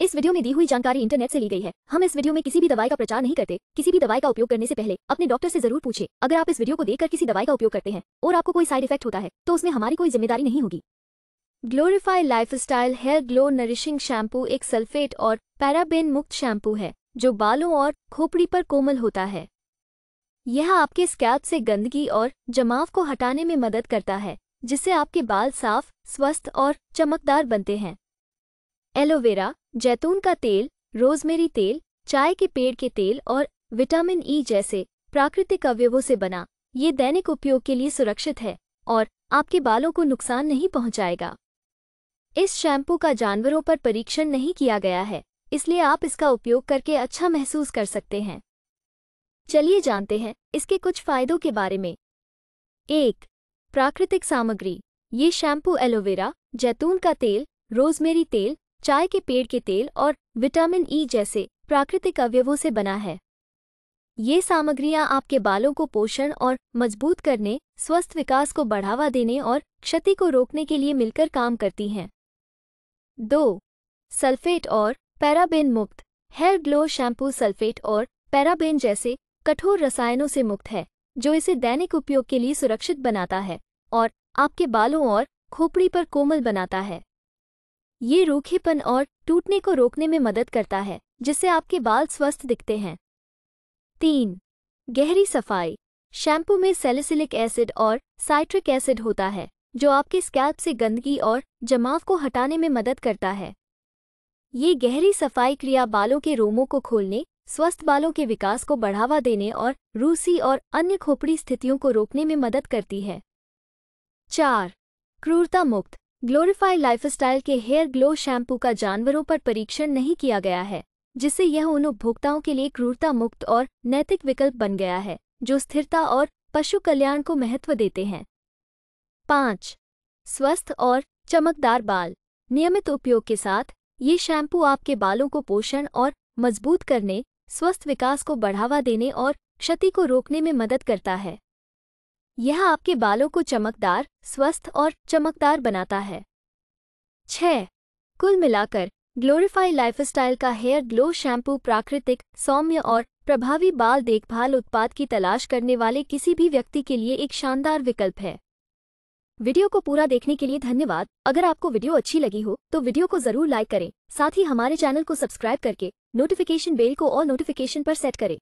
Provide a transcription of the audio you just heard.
इस वीडियो में दी हुई जानकारी इंटरनेट से ली गई है हम इस वीडियो में किसी भी दवाई का प्रचार नहीं करते किसी भी दवाई का उपयोग करने से पहले अपने डॉक्टर से जरूर पूछे अगर आप इस वीडियो को देखकर किसी दवाई का उपयोग करते हैं और आपको कोई साइड इफेक्ट होता है तो उसमें हमारी कोई जिम्मेदारी नहीं होगी glorify life style hair glow nourishing shampoo एक सल्फेट और पैराबेन मुक्त शैम्पू है जो बालों और खोपड़ी पर कोमल होता है यह आपके स्कैल्प से गंदगी और जमाव को हटाने में मदद करता है जिससे आपके बाल साफ स्वस्थ और चमकदार बनते हैं एलोवेरा जैतून का तेल रोजमेरी तेल चाय के पेड़ के तेल और विटामिन ई जैसे प्राकृतिक अवयवों से बना ये दैनिक उपयोग के लिए सुरक्षित है और आपके बालों को नुकसान नहीं पहुंचाएगा इस शैम्पू का जानवरों पर परीक्षण नहीं किया गया है इसलिए आप इसका उपयोग करके अच्छा महसूस कर सकते हैं चलिए जानते हैं इसके कुछ फायदों के बारे में एक प्राकृतिक सामग्री ये शैम्पू एलोवेरा जैतून का तेल रोजमेरी तेल चाय के पेड़ के तेल और विटामिन ई जैसे प्राकृतिक अवयवों से बना है ये सामग्रियां आपके बालों को पोषण और मजबूत करने स्वस्थ विकास को बढ़ावा देने और क्षति को रोकने के लिए मिलकर काम करती हैं दो सल्फेट और पैराबेन मुक्त हेयर ग्लो शैम्पू सल्फेट और पैराबेन जैसे कठोर रसायनों से मुक्त है जो इसे दैनिक उपयोग के लिए सुरक्षित बनाता है और आपके बालों और खोपड़ी पर कोमल बनाता है ये रूखेपन और टूटने को रोकने में मदद करता है जिससे आपके बाल स्वस्थ दिखते हैं तीन गहरी सफाई शैम्पू में सेलिसिलिक एसिड और साइट्रिक एसिड होता है जो आपके स्कैल्प से गंदगी और जमाव को हटाने में मदद करता है ये गहरी सफाई क्रिया बालों के रोमों को खोलने स्वस्थ बालों के विकास को बढ़ावा देने और रूसी और अन्य खोपड़ी स्थितियों को रोकने में मदद करती है चार क्रूरता मुक्त ग्लोरीफाई लाइफस्टाइल के हेयर ग्लो शैम्पू का जानवरों पर परीक्षण नहीं किया गया है जिससे यह उन उपभोक्ताओं के लिए क्रूरता मुक्त और नैतिक विकल्प बन गया है जो स्थिरता और पशु कल्याण को महत्व देते हैं पाँच स्वस्थ और चमकदार बाल नियमित उपयोग के साथ ये शैम्पू आपके बालों को पोषण और मजबूत करने स्वस्थ विकास को बढ़ावा देने और क्षति को रोकने में मदद करता है यह आपके बालों को चमकदार स्वस्थ और चमकदार बनाता है छः कुल मिलाकर ग्लोरीफाई लाइफस्टाइल का हेयर ग्लो शैम्पू प्राकृतिक सौम्य और प्रभावी बाल देखभाल उत्पाद की तलाश करने वाले किसी भी व्यक्ति के लिए एक शानदार विकल्प है वीडियो को पूरा देखने के लिए धन्यवाद अगर आपको वीडियो अच्छी लगी हो तो वीडियो को जरूर लाइक करें साथ ही हमारे चैनल को सब्सक्राइब करके नोटिफिकेशन बेल को और नोटिफिकेशन पर सेट करें